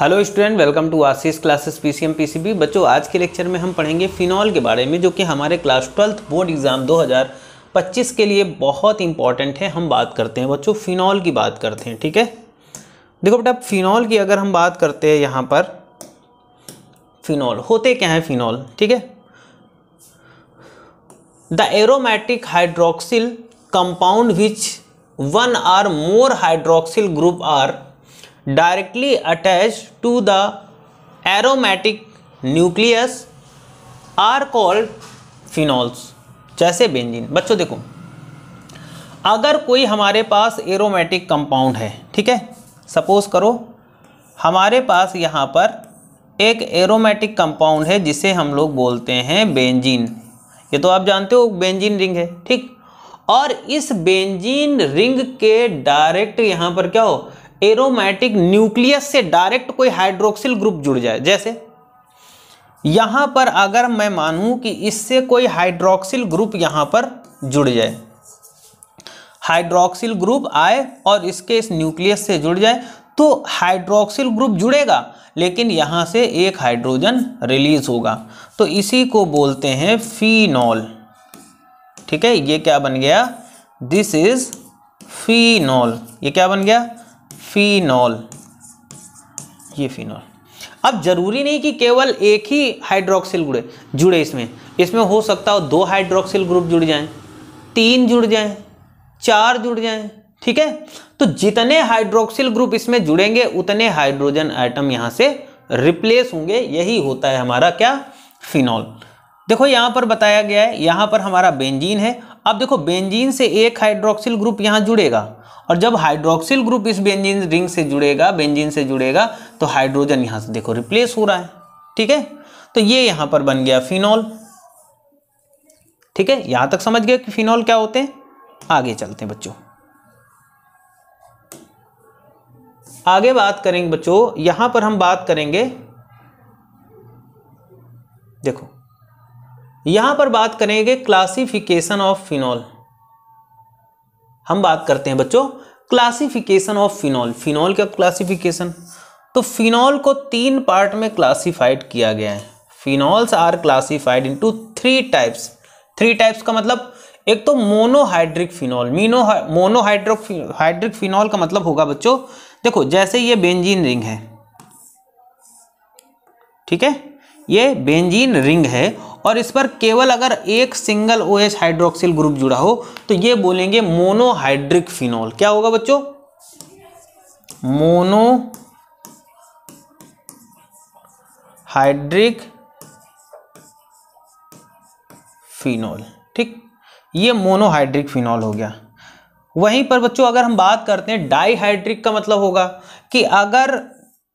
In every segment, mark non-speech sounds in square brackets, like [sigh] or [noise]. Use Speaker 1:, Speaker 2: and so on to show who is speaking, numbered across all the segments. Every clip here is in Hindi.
Speaker 1: Hello student welcome to Ashish classes PCM PCB बच्चों आज के लेक्चर में हम पढ़ेंगे फिनॉल के बारे में जो कि हमारे क्लास ट्वेल्थ बोर्ड एग्ज़ाम 2025 के लिए बहुत इंपॉर्टेंट है हम बात करते हैं बच्चों फिनॉल की बात करते हैं ठीक है देखो बेटा फिनॉल की अगर हम बात करते हैं यहाँ पर फिनॉल होते क्या है फिनॉल ठीक है the aromatic hydroxyl compound which one or more hydroxyl group are directly attached to the aromatic nucleus are called phenols जैसे बेंजीन बच्चों देखो अगर कोई हमारे पास एरोमेटिक कंपाउंड है ठीक है सपोज करो हमारे पास यहाँ पर एक एरोमेटिक कंपाउंड है जिसे हम लोग बोलते हैं बेंजीन ये तो आप जानते हो बेंजीन रिंग है ठीक और इस बेंजीन रिंग के डायरेक्ट यहाँ पर क्या हो एरोमेटिक न्यूक्लियस से डायरेक्ट कोई हाइड्रोक्सिल ग्रुप जुड़ जाए जैसे यहां पर अगर मैं मानूं कि इससे कोई हाइड्रोक्सिल ग्रुप यहां पर जुड़ जाए हाइड्रोक्सिल ग्रुप आए और इसके इस न्यूक्लियस से जुड़ जाए तो हाइड्रोक्सिल ग्रुप जुड़ेगा लेकिन यहां से एक हाइड्रोजन रिलीज होगा तो इसी को बोलते हैं फीनॉल ठीक है ये क्या बन गया दिस इज फीनॉल ये क्या बन गया फिनॉल ये फिनॉल अब जरूरी नहीं कि केवल एक ही हाइड्रोक्सिल जुड़े जुड़े इसमें इसमें हो सकता हो दो हाइड्रोक्सिल ग्रुप जुड़ जाएं तीन जुड़ जाएं चार जुड़ जाएं ठीक है तो जितने हाइड्रोक्सिल ग्रुप इसमें जुड़ेंगे उतने हाइड्रोजन आइटम यहां से रिप्लेस होंगे यही होता है हमारा क्या फिनॉल देखो यहां पर बताया गया है यहां पर हमारा बेंजीन है अब देखो बेंजीन से एक हाइड्रोक्सिल ग्रुप यहाँ जुड़ेगा और जब हाइड्रोक्सिल ग्रुप इस बेंजीन रिंग से जुड़ेगा बेंजीन से जुड़ेगा तो हाइड्रोजन यहाँ से देखो रिप्लेस हो रहा है ठीक है तो ये यहाँ पर बन गया फिनॉल ठीक है यहाँ तक समझ गया कि फिनॉल क्या होते हैं आगे चलते हैं बच्चों आगे बात करेंगे बच्चों यहां पर हम बात करेंगे देखो यहां पर बात करेंगे क्लासिफिकेशन ऑफ फिनॉल हम बात करते हैं बच्चों क्लासिफिकेशन ऑफ फिनॉल फिनॉल का क्लासिफिकेशन तो फिनॉल को तीन पार्ट में क्लासिफाइड किया गया है phenols are classified into three types three types का मतलब एक तो monohydric phenol mono hydric phenol का मतलब होगा बच्चों देखो जैसे ये बेंजीन रिंग है ठीक है ये बेंजीन रिंग है और इस पर केवल अगर एक single O H hydroxyl group जुड़ा हो तो ये बोलेंगे मोनोहाइड्रिक फिनॉल क्या होगा बच्चों मोनो हाइड्रिक फिनोल ठीक ये मोनोहाइड्रिक फिनॉल हो गया वहीं पर बच्चों अगर हम बात करते हैं डाईहाइड्रिक का मतलब होगा कि अगर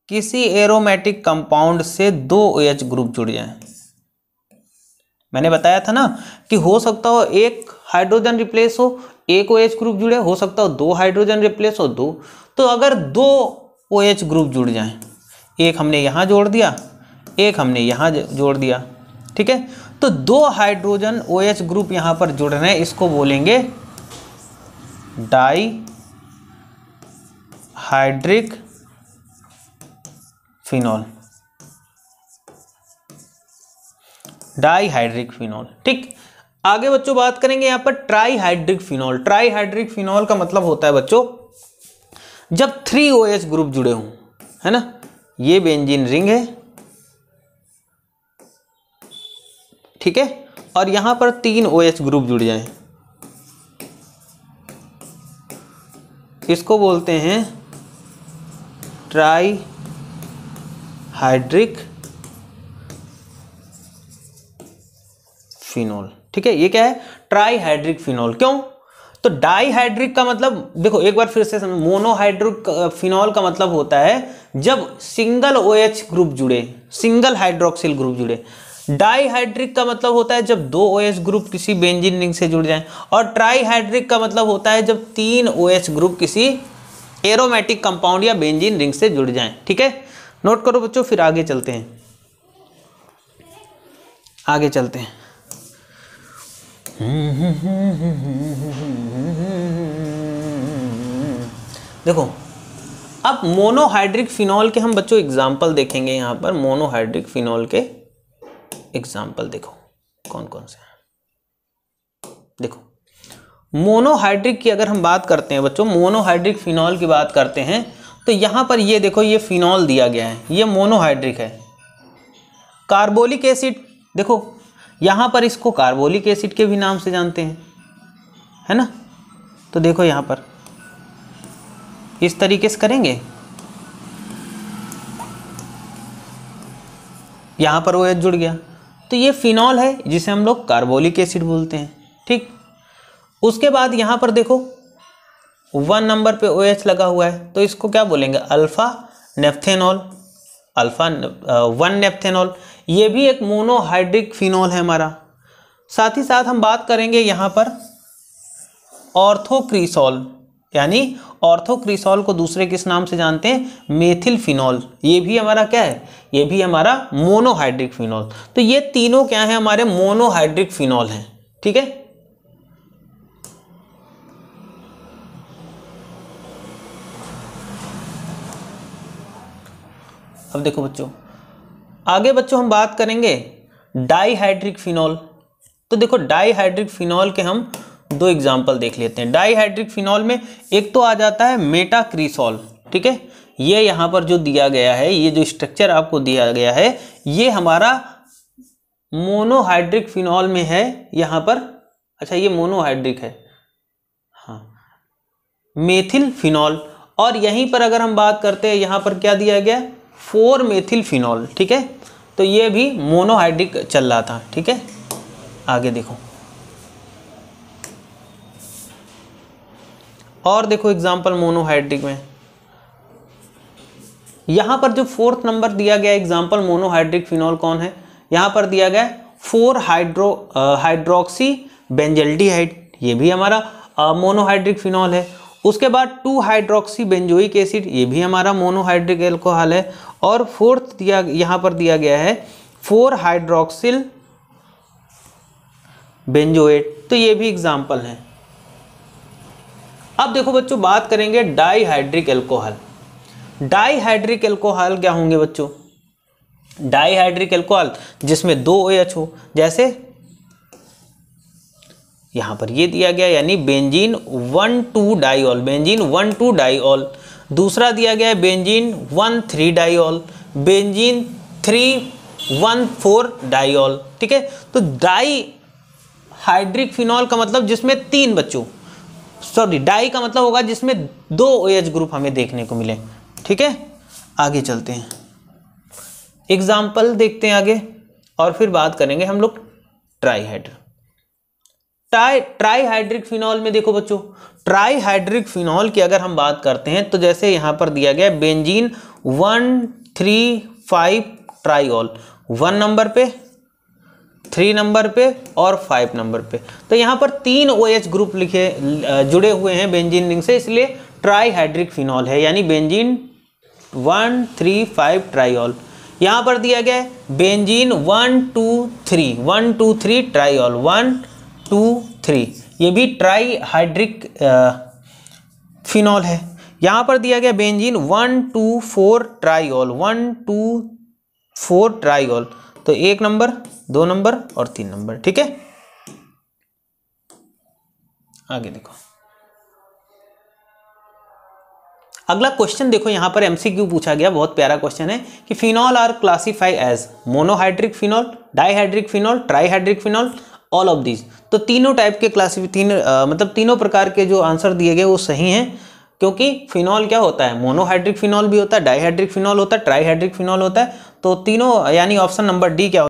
Speaker 1: किसी एरोमेटिक कंपाउंड से दो ओ एच ग्रुप जुड़ जाए मैंने हाँ बताया था ना कि हो सकता हो एक हाइड्रोजन रिप्लेस हो एक ओ एच ग्रुप जुड़े हो सकता हो दो हाइड्रोजन रिप्लेस हो दो तो अगर दो ओ एच ग्रुप जुड़ जाएं एक हमने यहाँ जोड़ दिया एक हमने यहाँ जोड़ दिया ठीक है तो दो हाइड्रोजन ओ एच ग्रुप यहाँ पर जुड़ रहे हैं इसको बोलेंगे di hydric phenol dihydric phenol ठीक आगे बच्चों बात करेंगे यहां पर ट्राईहाइड्रिक फिनॉल ट्राईहाइड्रिक फिनॉल का मतलब होता है बच्चों जब थ्री ओ एच ग्रुप जुड़े हों है ना ये बेंजीन रिंग है ठीक है और यहां पर तीन ओ एच ग्रुप जुड़ जाए इसको बोलते हैं ट्राई हाइड्रिक फिनोल ठीक है ये क्या है ट्राईहाइड्रिक फिनोल क्यों तो डाईहाइड्रिक का मतलब देखो एक बार फिर से समझ मोनोहाइड्रिक फिनॉल का मतलब होता है जब सिंगल ओ OH ग्रुप जुड़े सिंगल हाइड्रोक्सिल ग्रुप जुड़े डाईहाइड्रिक का मतलब होता है जब दो ओ OH ग्रुप किसी बेंजीन रिंग से जुड़ जाएं और ट्राईहाइड्रिक का मतलब होता है जब तीन ओ OH ग्रुप किसी एरोमेटिक कंपाउंड या बेंजिन रिंग से जुड़ जाए ठीक है नोट करो बच्चों फिर आगे चलते हैं आगे चलते हैं [laughs] देखो अब मोनोहाइड्रिक फिनॉल के हम बच्चों एग्जाम्पल देखेंगे यहां पर मोनोहाइड्रिक फिनॉल के एग्जाम्पल देखो कौन कौन से हैं देखो मोनोहाइड्रिक की अगर हम बात करते हैं बच्चों मोनोहाइड्रिक फिनॉल की बात करते हैं तो यहां पर ये देखो ये फिनॉल दिया गया है ये मोनोहाइड्रिक है कार्बोलिक एसिड देखो यहाँ पर इसको कार्बोलिक एसिड के भी नाम से जानते हैं है ना तो देखो यहाँ पर इस तरीके से करेंगे यहाँ पर वो एच जुड़ गया तो ये फिनॉल है जिसे हम लोग कार्बोलिक एसिड बोलते हैं ठीक उसके बाद यहाँ पर देखो वन नंबर पे ओ OH लगा हुआ है तो इसको क्या बोलेंगे alpha naphthol alpha one naphthol ये भी एक मोनोहाइड्रिक फिनोल है हमारा साथ ही साथ हम बात करेंगे यहाँ पर ऑर्थोक्रीसोल यानी ऑर्थोक्रीसोल को दूसरे किस नाम से जानते हैं मेथिल फिनॉल ये भी हमारा क्या है ये भी हमारा मोनोहाइड्रिक फिनॉल तो ये तीनों क्या है हमारे मोनोहाइड्रिक फिनॉल हैं ठीक है अब देखो बच्चों आगे बच्चों हम बात करेंगे डाईहाइड्रिक फिनॉल तो देखो डाईहाइड्रिक फिनॉल के हम दो एग्जाम्पल देख लेते हैं डाईहाइड्रिक फिनॉल में एक तो आ जाता है मेटाक्रिसॉल ठीक है ये यहाँ पर जो दिया गया है ये जो स्ट्रक्चर आपको दिया गया है ये हमारा मोनोहाइड्रिक फिनॉल में है यहाँ पर अच्छा ये मोनोहाइड्रिक है हाँ मेथिल फिनॉल और यहीं पर अगर हम बात करते हैं यहाँ पर क्या दिया गया फोर मेथिल फिनॉल ठीक है तो ये भी मोनोहाइड्रिक चल रहा था ठीक है आगे देखो और देखो एग्जाम्पल मोनोहाइड्रिक में यहां पर जो फोर्थ नंबर दिया गया एग्जाम्पल मोनोहाइड्रिक फिनॉल कौन है यहां पर दिया गया फोर हाइड्रो हाइड्रोक्सी बेंजल्टीहाइड ये भी हमारा मोनोहाइड्रिक फिनॉल है उसके बाद टू हाइड्रोक्सी बेंजोइक एसिड ये भी हमारा मोनोहाइड्रिक एल्कोहल है और फोर्थ दिया यहाँ पर दिया गया है फोर हाइड्रोक्सिल बेंजोएट तो ये भी एग्जाम्पल हैं अब देखो बच्चों बात करेंगे डाईहाइड्रिक एल्कोहल डाईहाइड्रिक एल्कोहल क्या होंगे बच्चों डाईहाइड्रिक एल्कोहल जिसमें दो ओ OH एच हो जैसे यहां पर ये दिया गया यानी benzene one two diol benzene one two diol दूसरा दिया गया है benzene one three diol benzene three one four diol ठीक है तो डाई हाइड्रिक फिनॉल का मतलब जिसमें तीन बच्चों सॉरी डाई का मतलब होगा जिसमें दो ओ ग्रुप हमें देखने को मिले ठीक है आगे चलते हैं एग्जाम्पल देखते हैं आगे और फिर बात करेंगे हम लोग ट्राईहाइड्र ट्राई ट्राईहाइड्रिक फिनॉल में देखो बच्चों ट्राईहाइड्रिक फिनॉल की अगर हम बात करते हैं तो जैसे यहाँ पर दिया गया benzene one three five triol one number पे थ्री नंबर पे और फाइव नंबर पे तो यहाँ पर तीन ओ OH ग्रुप लिखे जुड़े हुए हैं बेंजीन रिंग से इसलिए ट्राईहाइड्रिक फिनॉल है यानी benzene one three five triol यहाँ पर दिया गया है benzene one two three one two three triol one two three ये भी ट्राई हाइड्रिक फिनॉल है यहाँ पर दिया गया benzene one two four triol one two four triol तो एक नंबर दो नंबर और तीन नंबर ठीक है आगे देखो अगला क्वेश्चन देखो यहां पर एमसीक्यू पूछा गया बहुत प्यारा क्वेश्चन है कि phenol are classify as monohydric phenol dihydric phenol trihydric phenol all of these तो तीनों टाइप के क्लासिफ तीन आ, मतलब तीनों प्रकार के जो आंसर दिए गए वो सही हैं क्योंकि फिनॉल क्या होता है मोनोहाइड्रिक फिनॉल भी होता है डाईहाइड्रिक फिनॉल होता है ट्राईहाइड्रिक फिनॉल होता है तो तीनों यानी ऑप्शन नंबर डी क्या होता है?